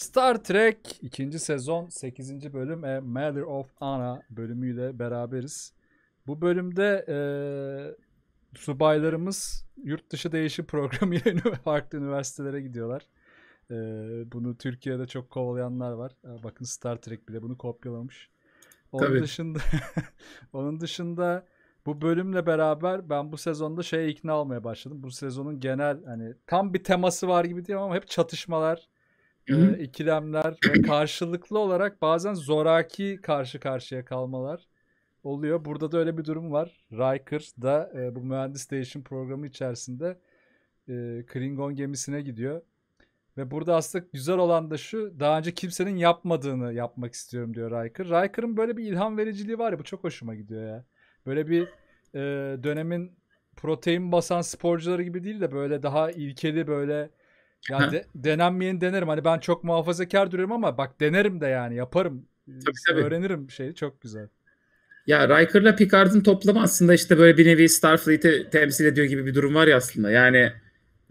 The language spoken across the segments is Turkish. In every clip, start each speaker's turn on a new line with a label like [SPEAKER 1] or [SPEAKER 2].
[SPEAKER 1] Star Trek 2. sezon 8. bölüm e Matter of Ana bölümüyle beraberiz. Bu bölümde e, subaylarımız yurt dışı değişim programı ile farklı üniversitelere gidiyorlar. E, bunu Türkiye'de çok kovalayanlar var. E, bakın Star Trek bile bunu kopyalamış. Onun Tabii. dışında onun dışında bu bölümle beraber ben bu sezonda şeye ikna olmaya başladım. Bu sezonun genel hani tam bir teması var gibi diyemem ama hep çatışmalar, e, ikilemler ve karşılıklı olarak bazen zoraki karşı karşıya kalmalar oluyor. Burada da öyle bir durum var. Riker da e, bu mühendis değişim programı içerisinde e, Klingon gemisine gidiyor. Ve burada aslında güzel olan da şu. Daha önce kimsenin yapmadığını yapmak istiyorum diyor Riker. Riker'ın böyle bir ilham vericiliği var ya bu çok hoşuma gidiyor ya. Böyle bir e, dönemin protein basan sporcuları gibi değil de böyle daha ilkeli böyle ya de, denenmeyeni denerim. Hani ben çok muhafazakar duruyorum ama bak denerim de yani yaparım. Tabii, tabii. Öğrenirim şeyi çok güzel.
[SPEAKER 2] Ya Riker'la Picard'ın toplamı aslında işte böyle bir nevi Starfleet'i temsil ediyor gibi bir durum var ya aslında. Yani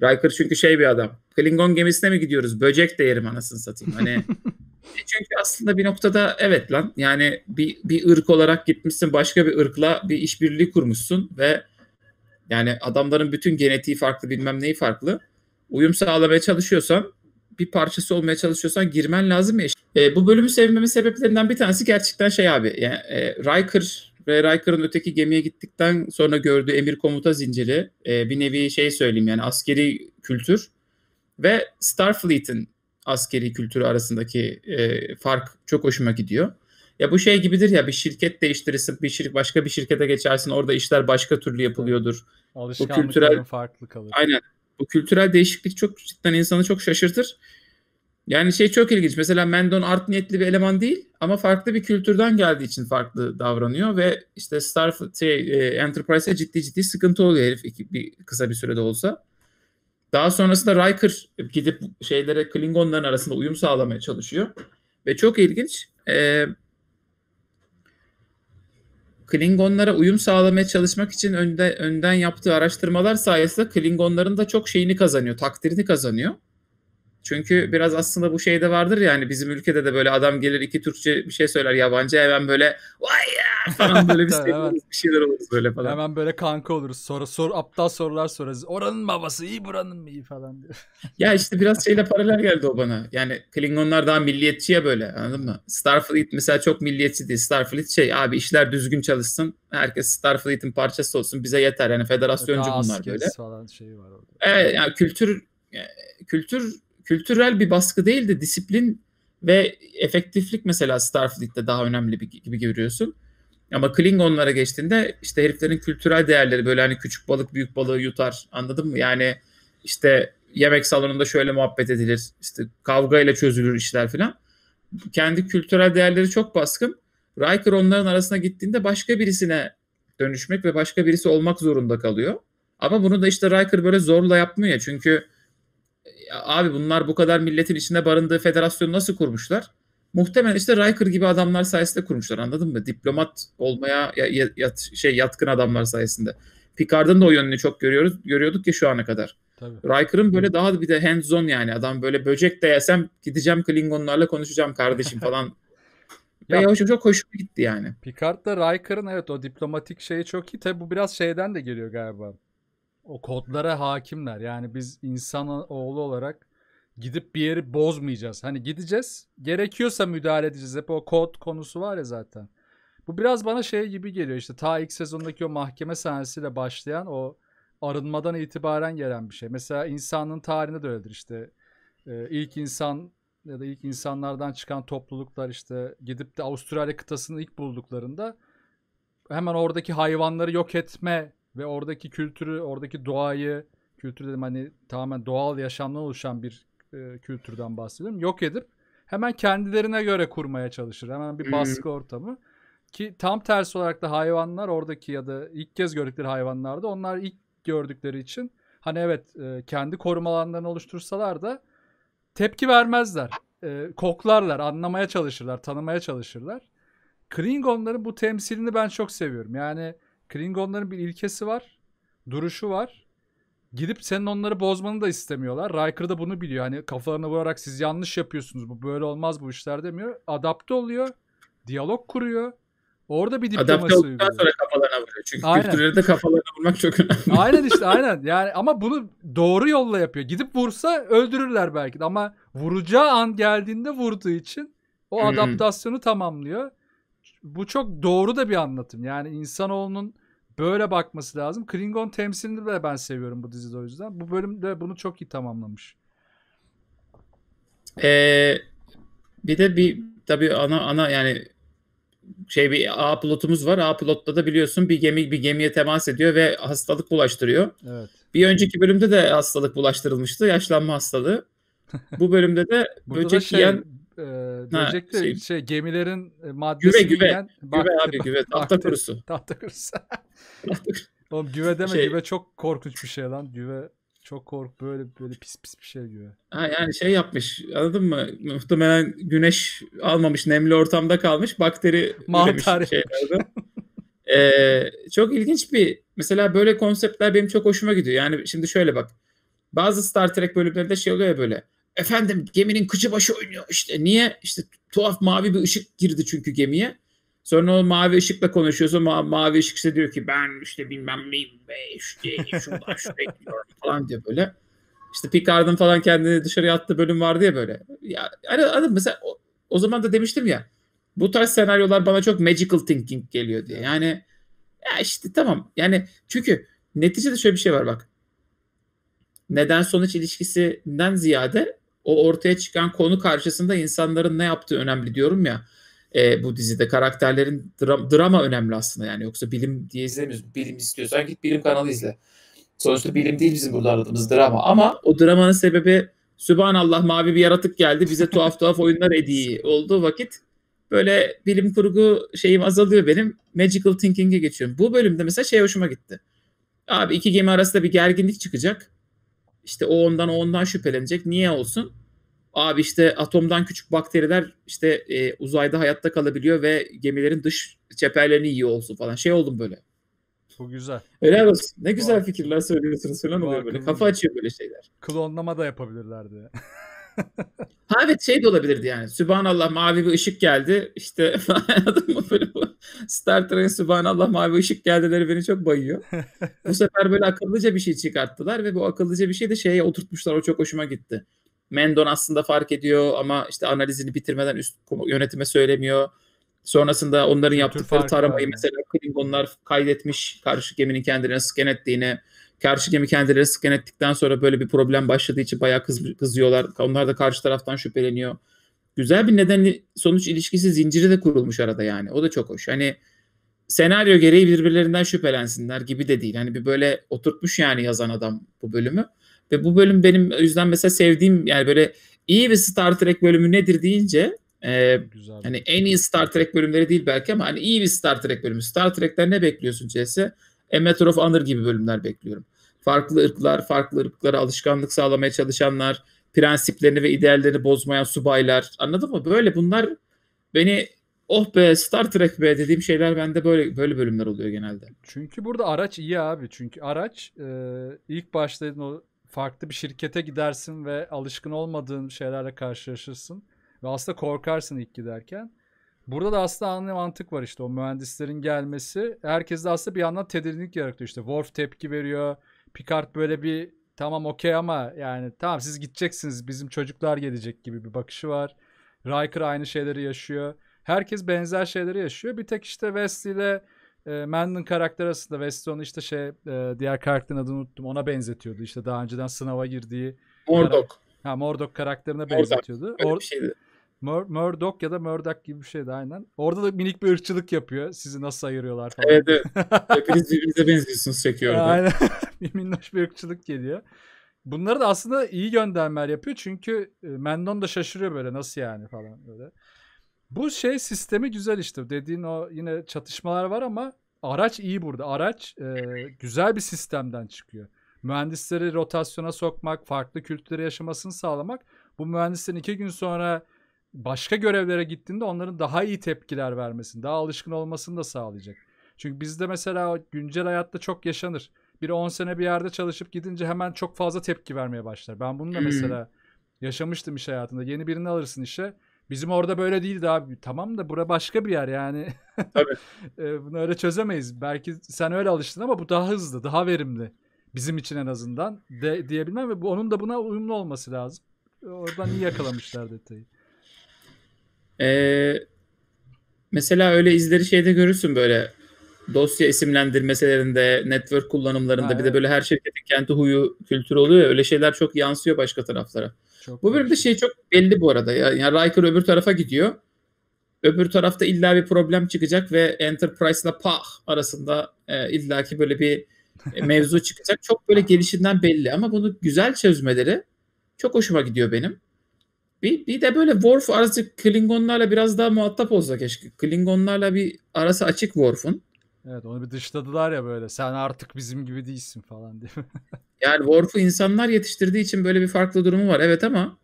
[SPEAKER 2] Riker çünkü şey bir adam. Klingon gemisine mi gidiyoruz? Böcek de yerim anasını satayım. Hani e çünkü aslında bir noktada evet lan yani bir, bir ırk olarak gitmişsin başka bir ırkla bir işbirliği kurmuşsun ve yani adamların bütün genetiği farklı bilmem neyi farklı uyum sağlamaya çalışıyorsan bir parçası olmaya çalışıyorsan girmen lazım ya. E, bu bölümü sevmemin sebeplerinden bir tanesi gerçekten şey abi. Yani, e, Riker ve Riker'ın öteki gemiye gittikten sonra gördüğü emir komuta zinciri e, bir nevi şey söyleyeyim yani askeri kültür ve Starfleet'in askeri kültürü arasındaki e, fark çok hoşuma gidiyor. Ya bu şey gibidir ya bir şirket değiştirirsin, bir şirket başka bir şirkete geçersin, orada işler başka türlü yapılıyordur. Alışkanlıkların bu kültürel farklı kalır. Aynen. Bu kültürel değişiklik çok cidden insanı çok şaşırtır. Yani şey çok ilginç. Mesela Mendon art niyetli bir eleman değil ama farklı bir kültürden geldiği için farklı davranıyor ve işte Star şey, e, Enterprise'e ciddi ciddi sıkıntı oluyor herif bir, kısa bir sürede olsa. Daha sonrasında Riker gidip şeylere Klingonların arasında uyum sağlamaya çalışıyor. Ve çok ilginç. E, Klingonlara uyum sağlamaya çalışmak için önde, önden yaptığı araştırmalar sayesinde Klingonların da çok şeyini kazanıyor, takdirini kazanıyor. Çünkü biraz aslında bu şey de vardır ya hani bizim ülkede de böyle adam gelir iki Türkçe bir şey söyler yabancı hemen böyle vay
[SPEAKER 1] ya falan böyle bir, Tabii, hemen, bir
[SPEAKER 2] şeyler oluruz böyle
[SPEAKER 1] falan. Hemen böyle kanka oluruz. Sonra sor aptal sorular sorarız. Oranın babası iyi buranın mı iyi falan diyor.
[SPEAKER 2] ya işte biraz şeyle paralel geldi o bana. Yani Klingonlar daha milliyetçi ya böyle anladın mı? Starfleet mesela çok milliyetçi değil. Starfleet şey abi işler düzgün çalışsın. Herkes Starfleet'in parçası olsun. Bize yeter. Yani federasyoncu daha bunlar böyle.
[SPEAKER 1] Falan şey var orada.
[SPEAKER 2] Evet yani kültür e, kültür kültürel bir baskı değil de disiplin ve efektiflik mesela Starfleet'te daha önemli bir gibi görüyorsun. Ama Klingonlara geçtiğinde işte heriflerin kültürel değerleri böyle hani küçük balık büyük balığı yutar anladın mı? Yani işte yemek salonunda şöyle muhabbet edilir işte kavga ile çözülür işler filan. Kendi kültürel değerleri çok baskın. Riker onların arasına gittiğinde başka birisine dönüşmek ve başka birisi olmak zorunda kalıyor. Ama bunu da işte Riker böyle zorla yapmıyor çünkü abi bunlar bu kadar milletin içinde barındığı federasyonu nasıl kurmuşlar? Muhtemelen işte Riker gibi adamlar sayesinde kurmuşlar anladın mı? Diplomat olmaya ya, yat, şey yatkın adamlar sayesinde. Picard'ın da o yönünü çok görüyoruz. Görüyorduk ya şu ana kadar. Tabii. Riker'ın böyle daha bir de hands on yani adam böyle böcek de yesem
[SPEAKER 1] gideceğim Klingonlarla konuşacağım kardeşim falan.
[SPEAKER 2] Ve ya, çok hoşuma gitti yani.
[SPEAKER 1] Picard da Riker'ın evet o diplomatik şeyi çok iyi. Tabi bu biraz şeyden de geliyor galiba o kodlara hakimler. Yani biz insan oğlu olarak gidip bir yeri bozmayacağız. Hani gideceğiz. Gerekiyorsa müdahale edeceğiz. Hep o kod konusu var ya zaten. Bu biraz bana şey gibi geliyor işte ta ilk sezondaki o mahkeme sahnesiyle başlayan o arınmadan itibaren gelen bir şey. Mesela insanın tarihinde de öyledir işte. Ee, ilk insan ya da ilk insanlardan çıkan topluluklar işte gidip de Avustralya kıtasını ilk bulduklarında hemen oradaki hayvanları yok etme ve oradaki kültürü, oradaki doğayı, kültür dedim hani tamamen doğal yaşamdan oluşan bir e, kültürden bahsediyorum. Yok edip hemen kendilerine göre kurmaya çalışır. Hemen bir baskı ortamı. Ki tam tersi olarak da hayvanlar oradaki ya da ilk kez gördükleri hayvanlarda onlar ilk gördükleri için hani evet e, kendi koruma alanlarını oluştursalar da tepki vermezler. E, koklarlar, anlamaya çalışırlar, tanımaya çalışırlar. Klingonların bu temsilini ben çok seviyorum. Yani Klingonların bir ilkesi var. Duruşu var. Gidip senin onları bozmanı da istemiyorlar. Riker da bunu biliyor. Hani kafalarına vurarak siz yanlış yapıyorsunuz. Bu böyle olmaz bu işler demiyor. Adapte oluyor. Diyalog kuruyor. Orada bir diplomasi Adapte olduktan uyguluyor. sonra kafalarına vuruyor. Çünkü aynen. kültürleri de kafalarına vurmak çok önemli. Aynen işte aynen. Yani ama bunu doğru yolla yapıyor. Gidip vursa öldürürler belki de ama vuracağı an geldiğinde vurduğu için o hmm. adaptasyonu tamamlıyor bu çok doğru da bir anlatım. Yani insanoğlunun böyle bakması lazım. Klingon temsilini de ben seviyorum bu dizide o yüzden. Bu bölümde bunu çok iyi tamamlamış.
[SPEAKER 2] Ee, bir de bir tabii ana ana yani şey bir A pilotumuz var. A pilotta da biliyorsun bir gemi bir gemiye temas ediyor ve hastalık bulaştırıyor. Evet. Bir önceki bölümde de hastalık bulaştırılmıştı. Yaşlanma hastalığı. Bu bölümde de böcek şey, yiyen böcek şey,
[SPEAKER 1] şey gemilerin e, maddesi güve, güve. yiyen... Güve bak, abi güve. Tahta kurusu. Tahta kurusu. Oğlum güve deme şey, güve çok korkunç bir şey lan. Güve çok kork böyle böyle pis pis bir şey güve.
[SPEAKER 2] Ha yani şey yapmış anladın mı? Muhtemelen güneş almamış nemli ortamda kalmış bakteri mantar şey ee, çok ilginç bir mesela böyle konseptler benim çok hoşuma gidiyor. Yani şimdi şöyle bak. Bazı Star Trek bölümlerinde şey oluyor ya böyle efendim geminin kıçı başı oynuyor işte niye işte tuhaf mavi bir ışık girdi çünkü gemiye. Sonra o mavi ışıkla konuşuyorsa ma mavi ışık işte diyor ki ben işte bilmem neyim be işte şuradan şuraya gidiyorum falan diyor böyle. İşte Picard'ın falan kendini dışarıya attığı bölüm vardı ya böyle. Ya hani adam mesela o, o zaman da demiştim ya bu tarz senaryolar bana çok magical thinking geliyor diye. Yani ya işte tamam yani çünkü neticede şöyle bir şey var bak. Neden sonuç ilişkisinden ziyade o ortaya çıkan konu karşısında insanların ne yaptığı önemli diyorum ya e, bu dizide karakterlerin dra- drama önemli aslında yani yoksa bilim diye izlemiyoruz. Bilim istiyorsan git bilim kanalı izle. Sonuçta bilim değil bizim burada aradığımız drama ama o dramanın sebebi Sübhanallah mavi bir yaratık geldi bize tuhaf tuhaf oyunlar hediye olduğu vakit böyle bilim kurgu şeyim azalıyor benim. Magical thinking'e geçiyorum. Bu bölümde mesela şey hoşuma gitti. Abi iki gemi arasında bir gerginlik çıkacak. İşte o ondan o ondan şüphelenecek. Niye olsun? Abi işte atomdan küçük bakteriler işte e, uzayda hayatta kalabiliyor ve gemilerin dış çeperlerini yiyor olsun falan. Şey oldum böyle. Bu güzel. Öyle olsun. Ne güzel Bak. fikirler söylüyorsunuz falan oluyor böyle. Kafa açıyor böyle şeyler.
[SPEAKER 1] Klonlama da yapabilirlerdi.
[SPEAKER 2] ha evet şey de olabilirdi yani. Sübhanallah mavi bir ışık geldi. İşte anladın mı böyle bu Star Trek'in Sübhanallah mavi ışık geldileri beni çok bayıyor. bu sefer böyle akıllıca bir şey çıkarttılar ve bu akıllıca bir şey de şeye oturtmuşlar. O çok hoşuma gitti. Mendon aslında fark ediyor ama işte analizini bitirmeden üst yönetime söylemiyor. Sonrasında onların Kültür yaptıkları taramayı yani. mesela Klingonlar kaydetmiş karşı geminin kendine sken ettiğini. Karşı gemi kendileri scan ettikten sonra böyle bir problem başladığı için bayağı kız, kızıyorlar. Onlar da karşı taraftan şüpheleniyor. Güzel bir neden sonuç ilişkisi zinciri de kurulmuş arada yani. O da çok hoş. Hani senaryo gereği birbirlerinden şüphelensinler gibi de değil. Hani bir böyle oturtmuş yani yazan adam bu bölümü. Ve bu bölüm benim o yüzden mesela sevdiğim yani böyle iyi bir Star Trek bölümü nedir deyince e, Güzel. hani en iyi Star Trek bölümleri değil belki ama hani iyi bir Star Trek bölümü. Star Trek'ten ne bekliyorsun CS? A Matter of Honor gibi bölümler bekliyorum. Farklı ırklar, farklı ırklara alışkanlık sağlamaya çalışanlar, prensiplerini ve ideallerini bozmayan subaylar. Anladın mı? Böyle bunlar beni oh be Star Trek be dediğim şeyler bende böyle böyle bölümler oluyor genelde. Çünkü
[SPEAKER 1] burada araç iyi abi. Çünkü araç e, ilk başta o farklı bir şirkete gidersin ve alışkın olmadığın şeylerle karşılaşırsın. Ve aslında korkarsın ilk giderken. Burada da aslında anlı mantık var işte o mühendislerin gelmesi. Herkes de aslında bir yandan tedirginlik yaratıyor işte. Worf tepki veriyor. Picard böyle bir tamam okey ama yani tamam siz gideceksiniz bizim çocuklar gelecek gibi bir bakışı var. Riker aynı şeyleri yaşıyor. Herkes benzer şeyleri yaşıyor. Bir tek işte Wesley ile e, Man'ın karakter arasında Wesley onu işte şey e, diğer karakterin adını unuttum ona benzetiyordu. İşte daha önceden sınava girdiği. Mordok. Ha Mordok karakterine benzetiyordu. Mordok. Or- Mur Murdoch ya da Murdoch gibi bir şeydi aynen. Orada da minik bir ırkçılık yapıyor. Sizi nasıl ayırıyorlar falan. Evet evet. Hepiniz birbirinize benziyorsunuz çekiyor orada. Aynen. bir minnoş bir ırkçılık geliyor. Bunları da aslında iyi göndermeler yapıyor. Çünkü e, Mendon da şaşırıyor böyle nasıl yani falan böyle. Bu şey sistemi güzel işte. Dediğin o yine çatışmalar var ama araç iyi burada. Araç e, güzel bir sistemden çıkıyor. Mühendisleri rotasyona sokmak, farklı kültürleri yaşamasını sağlamak. Bu mühendislerin iki gün sonra başka görevlere gittiğinde onların daha iyi tepkiler vermesini, daha alışkın olmasını da sağlayacak. Çünkü bizde mesela güncel hayatta çok yaşanır. Bir 10 sene bir yerde çalışıp gidince hemen çok fazla tepki vermeye başlar. Ben bunu da mesela yaşamıştım iş hayatında. Yeni birini alırsın işe. Bizim orada böyle değildi abi. Tamam da bura başka bir yer yani. Tabii. Ee, bunu öyle çözemeyiz. Belki sen öyle alıştın ama bu daha hızlı, daha verimli. Bizim için en azından de, diyebilmem ve onun da buna uyumlu olması lazım. Oradan iyi yakalamışlar detayı. Ee,
[SPEAKER 2] mesela öyle izleri şeyde görürsün böyle dosya isimlendirmeselerinde, network kullanımlarında ha, bir evet. de böyle her şirketin şey kendi huyu, kültürü oluyor ya öyle şeyler çok yansıyor başka taraflara. Çok bu bölümde şey çok belli bu arada. Ya yani Riker öbür tarafa gidiyor. Öbür tarafta illa bir problem çıkacak ve Enterprise ile Pah arasında e, illaki böyle bir e, mevzu çıkacak. Çok böyle gelişinden belli ama bunu güzel çözmeleri çok hoşuma gidiyor benim. Bir, bir de böyle Worf arası Klingonlarla biraz daha muhatap olsa keşke. Klingonlarla bir arası açık Worf'un.
[SPEAKER 1] Evet onu bir dışladılar ya böyle sen artık bizim gibi değilsin falan diye. yani
[SPEAKER 2] Worf'u insanlar yetiştirdiği için böyle bir farklı durumu var evet ama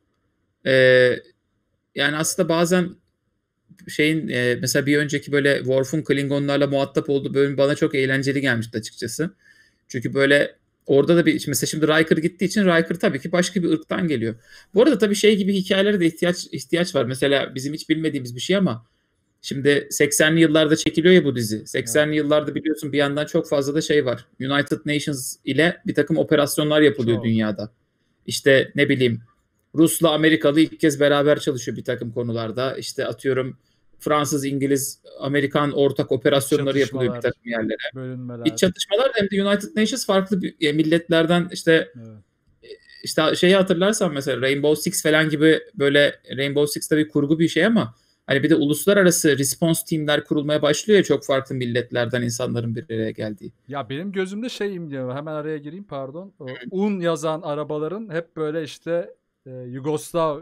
[SPEAKER 2] e, yani aslında bazen şeyin e, mesela bir önceki böyle Worf'un Klingonlarla muhatap olduğu bölüm bana çok eğlenceli gelmişti açıkçası. Çünkü böyle Orada da bir mesela şimdi Riker gittiği için Riker tabii ki başka bir ırktan geliyor. Bu arada tabii şey gibi hikayelere de ihtiyaç ihtiyaç var. Mesela bizim hiç bilmediğimiz bir şey ama şimdi 80'li yıllarda çekiliyor ya bu dizi. 80'li yıllarda biliyorsun bir yandan çok fazla da şey var. United Nations ile bir takım operasyonlar yapılıyor çok. dünyada. İşte ne bileyim Rus'la Amerikalı ilk kez beraber çalışıyor bir takım konularda. İşte atıyorum Fransız, İngiliz, Amerikan ortak operasyonları yapılıyor bir takım yerlere. Bölünmeler. İç çatışmalar hem de United Nations farklı bir, milletlerden işte evet. işte şeyi hatırlarsan mesela Rainbow Six falan gibi böyle Rainbow Six tabii kurgu bir şey ama hani bir de uluslararası response teamler kurulmaya başlıyor ya çok farklı milletlerden insanların bir araya geldiği.
[SPEAKER 1] Ya benim gözümde şeyim diyor hemen araya gireyim pardon. un yazan arabaların hep böyle işte ee, e, Yugoslav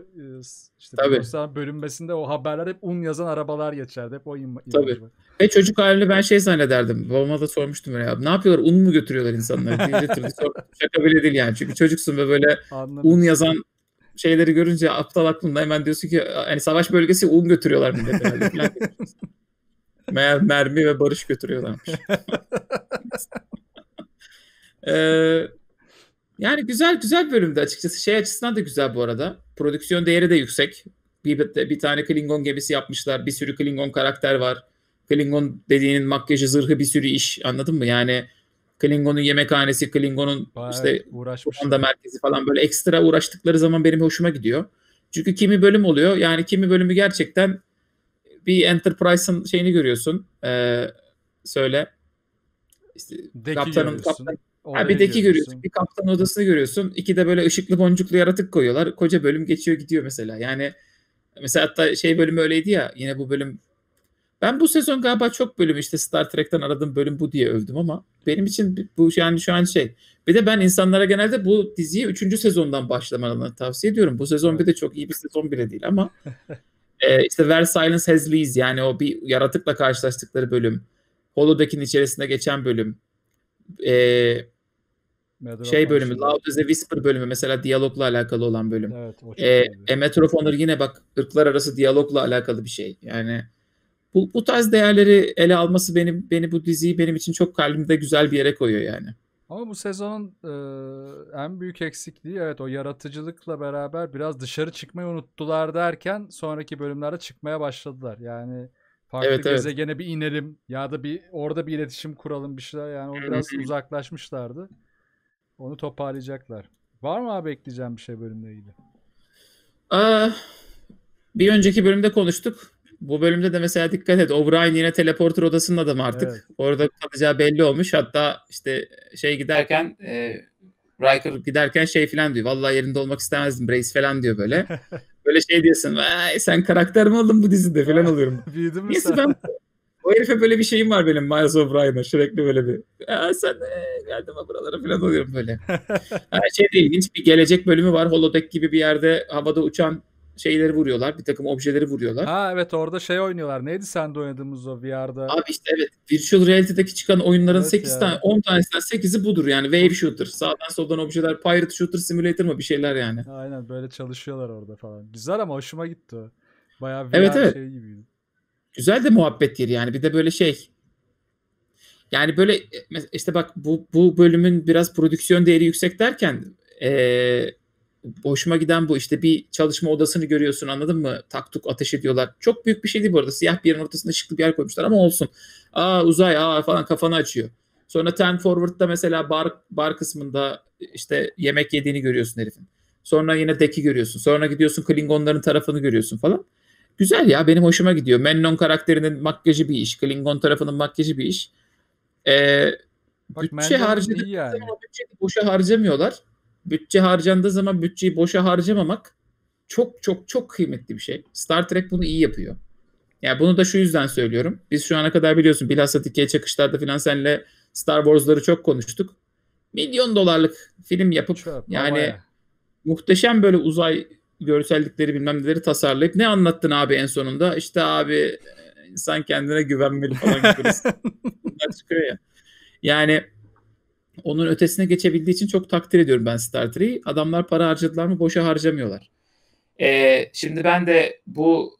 [SPEAKER 1] işte Yugoslav bölünmesinde o haberler hep un yazan arabalar geçerdi. Hep o im- Tabii. Var.
[SPEAKER 2] Ve çocuk halimle ben şey zannederdim. Babama da sormuştum öyle. Ne yapıyorlar? Un mu götürüyorlar insanları? Şaka bile değil yani. Çünkü çocuksun ve böyle Anladım. un yazan şeyleri görünce aptal aklında hemen diyorsun ki hani savaş bölgesi un götürüyorlar mı herhalde. Meğer mermi ve barış götürüyorlarmış. ee, yani güzel güzel bölümde açıkçası. Şey açısından da güzel bu arada. Prodüksiyon değeri de yüksek. Bir, bir tane Klingon gemisi yapmışlar. Bir sürü Klingon karakter var. Klingon dediğinin makyajı, zırhı bir sürü iş. Anladın mı? Yani Klingon'un yemekhanesi, Klingon'un işte da merkezi falan böyle ekstra uğraştıkları zaman benim hoşuma gidiyor. Çünkü kimi bölüm oluyor. Yani kimi bölümü gerçekten bir Enterprise'ın şeyini görüyorsun. Ee, söyle. İşte Deki kaptanın, görüyorsun. kaptan, ha, bir deki görüyorsun. Bir kaptan odasını görüyorsun. İki de böyle ışıklı boncuklu yaratık koyuyorlar. Koca bölüm geçiyor gidiyor mesela. Yani mesela hatta şey bölümü öyleydi ya. Yine bu bölüm ben bu sezon galiba çok bölüm işte Star Trek'ten aradığım bölüm bu diye övdüm ama benim için bu yani şu an şey. Bir de ben insanlara genelde bu diziyi 3. sezondan başlamalarını tavsiye ediyorum. Bu sezon bir de çok iyi bir sezon bile değil ama e, işte Versailles Has Lees yani o bir yaratıkla karşılaştıkları bölüm. Holodeck'in içerisinde geçen bölüm. E,
[SPEAKER 1] Medrof şey bölümü,
[SPEAKER 2] Loud is a Whisper bölümü mesela diyalogla alakalı olan bölüm. Evet, e, e, Metro Honor yine bak ırklar arası diyalogla alakalı bir şey. Yani bu, bu tarz değerleri ele alması beni beni bu diziyi benim için çok kalbimde güzel bir yere koyuyor yani.
[SPEAKER 1] Ama bu sezonun e, en büyük eksikliği evet o yaratıcılıkla beraber biraz dışarı çıkmayı unuttular derken sonraki bölümlerde çıkmaya başladılar. Yani farklı evet, gezegene bir inelim ya da bir orada bir iletişim kuralım bir şeyler yani o biraz uzaklaşmışlardı. Onu toparlayacaklar. Var mı abi ekleyeceğim bir şey bölümle ilgili? Ee,
[SPEAKER 2] bir önceki bölümde konuştuk. Bu bölümde de mesela dikkat et. O'Brien yine teleporter odasının adamı artık. Evet. Orada kalacağı belli olmuş. Hatta işte şey giderken e, Riker giderken şey falan diyor. Vallahi yerinde olmak istemezdim Brace falan diyor böyle. böyle şey diyorsun. Sen karakter mi oldun bu dizide falan oluyorum. Büyüdün mü sen? O herife böyle bir şeyim var benim Miles O'Brien'a. Sürekli böyle bir ya sen e, geldin buralara falan oluyorum böyle. Her şey de ilginç. Bir gelecek bölümü var. Holodeck gibi bir yerde havada uçan şeyleri vuruyorlar. Bir takım objeleri vuruyorlar. Ha
[SPEAKER 1] evet orada şey oynuyorlar. Neydi sen de oynadığımız o VR'da? Abi işte evet. Virtual reality'deki çıkan oyunların evet 8 tane 10 tanesinden
[SPEAKER 2] 8'i budur yani. Wave shooter. Sağdan soldan objeler. Pirate shooter simulator mı bir şeyler yani.
[SPEAKER 1] Aynen böyle çalışıyorlar orada falan. Güzel ama hoşuma gitti o. Bayağı VR evet, evet. şey gibiydi
[SPEAKER 2] güzel de muhabbet yeri yani. Bir de böyle şey yani böyle e, işte bak bu, bu bölümün biraz prodüksiyon değeri yüksek derken ee, hoşuma giden bu işte bir çalışma odasını görüyorsun anladın mı? Taktuk ateş ediyorlar. Çok büyük bir şey değil bu arada. Siyah bir yerin ortasında ışıklı bir yer koymuşlar ama olsun. Aa uzay aa falan kafanı açıyor. Sonra Ten Forward'da mesela bar, bar kısmında e, işte yemek yediğini görüyorsun herifin. Sonra yine Deki görüyorsun. Sonra gidiyorsun Klingonların tarafını görüyorsun falan. Güzel ya benim hoşuma gidiyor. Mennon karakterinin makyajı bir iş. Klingon tarafının makyajı bir iş. Ee, Bak, bütçe harcadığı yani. zaman bütçeyi boşa harcamıyorlar. Bütçe harcandığı zaman bütçeyi boşa harcamamak çok çok çok kıymetli bir şey. Star Trek bunu iyi yapıyor. Yani bunu da şu yüzden söylüyorum. Biz şu ana kadar biliyorsun bilhassa dikey çakışlarda filan senle Star Wars'ları çok konuştuk. Milyon dolarlık film yapıp Çöp, yani ya. muhteşem böyle uzay görsellikleri bilmem neleri tasarlayıp ne anlattın abi en sonunda? İşte abi e, insan kendine güvenmeli falan gibi. Bunlar çıkıyor ya. Yani onun ötesine geçebildiği için çok takdir ediyorum ben Star Trek'i. Adamlar para harcadılar mı boşa harcamıyorlar. Ee, şimdi ben de bu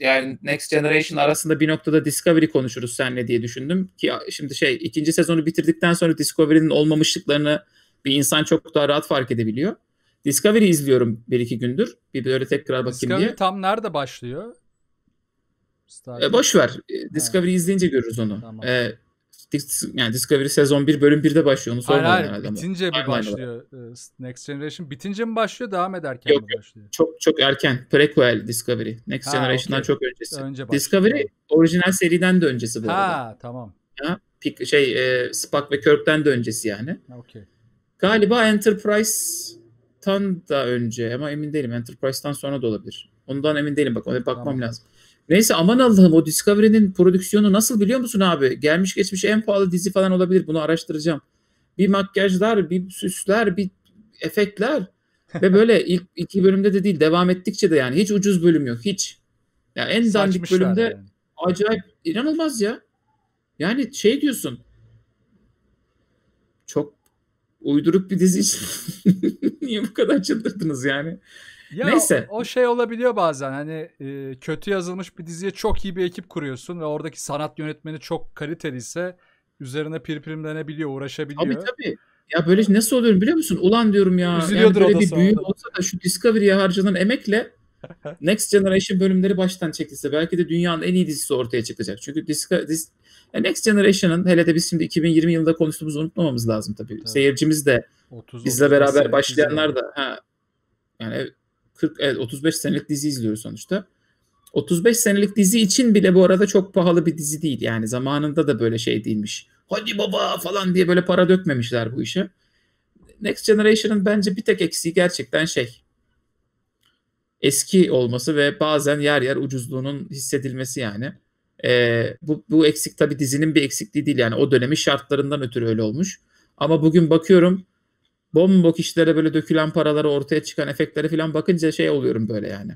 [SPEAKER 2] yani Next Generation arasında bir noktada Discovery konuşuruz senle diye düşündüm. Ki şimdi şey ikinci sezonu bitirdikten sonra Discovery'nin olmamışlıklarını bir insan çok daha rahat fark edebiliyor. Discovery izliyorum bir iki gündür. Bir böyle tekrar bakayım Discovery diye.
[SPEAKER 1] tam nerede başlıyor? e, boş ver.
[SPEAKER 2] E, Discovery izleyince görürüz onu. Tamam. E, yani Discovery sezon 1 bölüm 1'de başlıyor. Onu hayır hayır bitince ama. başlıyor.
[SPEAKER 1] E, Next Generation bitince mi başlıyor devam ederken yok, mi başlıyor? Çok çok erken. Prequel Discovery. Next ha, Generation'dan okay. çok öncesi. Önce Discovery
[SPEAKER 2] orijinal seriden de öncesi bu ha, arada. Ha tamam. Ha, şey e, Spock ve Kirk'ten de öncesi yani. Okay. Galiba Enterprise Star'tan da önce ama emin değilim. Enterprise'tan sonra da olabilir. Ondan emin değilim. Bak ona bakmam tamam. lazım. Neyse aman Allah'ım o Discovery'nin prodüksiyonu nasıl biliyor musun abi? Gelmiş geçmiş en pahalı dizi falan olabilir. Bunu araştıracağım. Bir makyajlar, bir süsler, bir efektler. Ve böyle ilk iki bölümde de değil devam ettikçe de yani hiç ucuz bölüm yok. Hiç. Yani en dandik bölümde yani. acayip inanılmaz ya. Yani şey diyorsun uyduruk bir dizi için
[SPEAKER 1] niye bu kadar çıldırdınız yani? Ya Neyse. O, o şey olabiliyor bazen hani e, kötü yazılmış bir diziye çok iyi bir ekip kuruyorsun ve oradaki sanat yönetmeni çok kaliteliyse üzerine pirpirimlenebiliyor uğraşabiliyor. Tabii tabii. Ya böyle
[SPEAKER 2] nasıl oluyorum biliyor musun? Ulan diyorum ya. yani böyle bir büyü olsa da şu Discovery'ye harcanan emekle Next Generation bölümleri baştan çekilse belki de dünyanın en iyi dizisi ortaya çıkacak. Çünkü Disco, Dis, e, Next Generation'ın hele de biz şimdi 2020 yılında konuştuğumuzu unutmamamız lazım tabii. tabii. Seyircimiz de 30, bizle beraber başlayanlar da ha, yani 40 evet, 35 senelik dizi izliyoruz sonuçta. 35 senelik dizi için bile bu arada çok pahalı bir dizi değil. Yani zamanında da böyle şey değilmiş. Hadi baba falan diye böyle para dökmemişler bu işe. Next Generation'ın bence bir tek eksiği gerçekten şey. Eski olması ve bazen yer yer ucuzluğunun hissedilmesi yani. E, bu, bu eksik tabi dizinin bir eksikliği değil yani o dönemin şartlarından ötürü öyle olmuş. Ama bugün bakıyorum bombok işlere böyle dökülen paraları ortaya çıkan efektlere falan bakınca şey oluyorum böyle yani.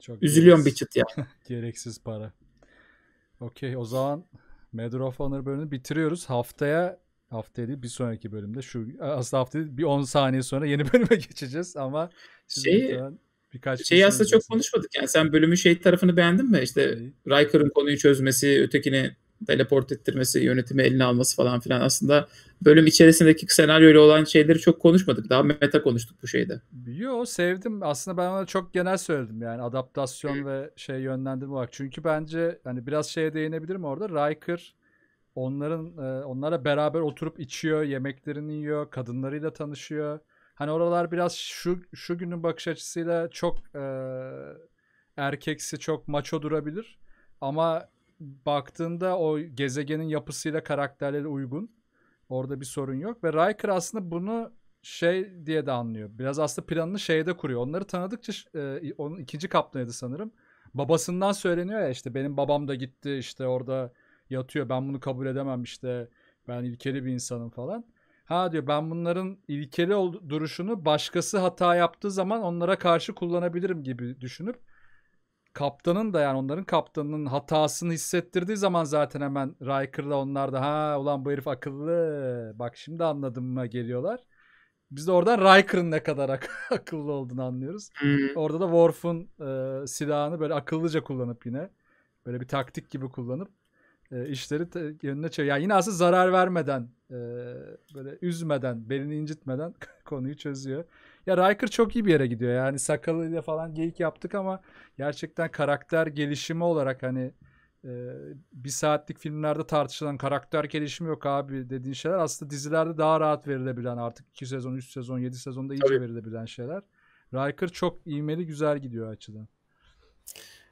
[SPEAKER 1] Çok Üzülüyorum
[SPEAKER 2] gereksiz. bir çıt ya.
[SPEAKER 1] gereksiz para. Okey o zaman Medal of Honor bölümünü bitiriyoruz. Haftaya hafta değil bir sonraki bölümde şu aslında hafta değil bir 10 saniye sonra yeni bölüme geçeceğiz ama şey, lütfen... Birkaç şeyi aslında çok
[SPEAKER 2] konuşmadık. Yani sen bölümün şey tarafını beğendin mi? İşte Riker'ın konuyu çözmesi, ötekini teleport ettirmesi, yönetimi eline alması falan filan aslında bölüm içerisindeki senaryoyla olan şeyleri çok konuşmadık. Daha meta konuştuk bu şeyde.
[SPEAKER 1] Yo sevdim. Aslında ben ona çok genel söyledim yani adaptasyon ve şey yönlendirme olarak. Çünkü bence hani biraz şeye değinebilirim orada. Riker onların e, onlara beraber oturup içiyor, yemeklerini yiyor, kadınlarıyla tanışıyor. Hani oralar biraz şu şu günün bakış açısıyla çok e, erkeksi çok maço durabilir. Ama baktığında o gezegenin yapısıyla karakterleri uygun. Orada bir sorun yok. Ve Riker aslında bunu şey diye de anlıyor. Biraz aslında planını şeyde kuruyor. Onları tanıdıkça e, onun ikinci kaptanıydı sanırım. Babasından söyleniyor ya işte benim babam da gitti işte orada yatıyor ben bunu kabul edemem işte ben ilkeli bir insanım falan. Ha diyor ben bunların ilkeli duruşunu başkası hata yaptığı zaman onlara karşı kullanabilirim gibi düşünüp kaptanın da yani onların kaptanının hatasını hissettirdiği zaman zaten hemen Riker'la onlar da ha ulan bu herif akıllı bak şimdi anladım mı geliyorlar. Biz de oradan Riker'ın ne kadar ak- akıllı olduğunu anlıyoruz. Hmm. Orada da Worf'un e, silahını böyle akıllıca kullanıp yine böyle bir taktik gibi kullanıp e, işleri yönüne çeviriyor. Yani yine aslında zarar vermeden böyle üzmeden, belini incitmeden konuyu çözüyor. Ya Riker çok iyi bir yere gidiyor. Yani sakalıyla falan geyik yaptık ama gerçekten karakter gelişimi olarak hani e, bir saatlik filmlerde tartışılan karakter gelişimi yok abi dediğin şeyler aslında dizilerde daha rahat verilebilen artık 2 sezon, 3 sezon, 7 sezonda iyice Tabii. verilebilen şeyler. Riker çok iğmeli güzel gidiyor açıdan.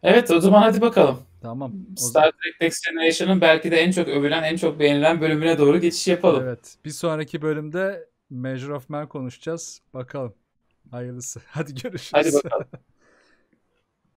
[SPEAKER 2] Evet o zaman hadi bakalım. Tamam. Star Trek Next Generation'ın belki de en çok övülen, en çok beğenilen bölümüne doğru geçiş yapalım. Evet.
[SPEAKER 1] Bir sonraki bölümde Measure of Man konuşacağız. Bakalım. Hayırlısı. Hadi görüşürüz. Hadi bakalım.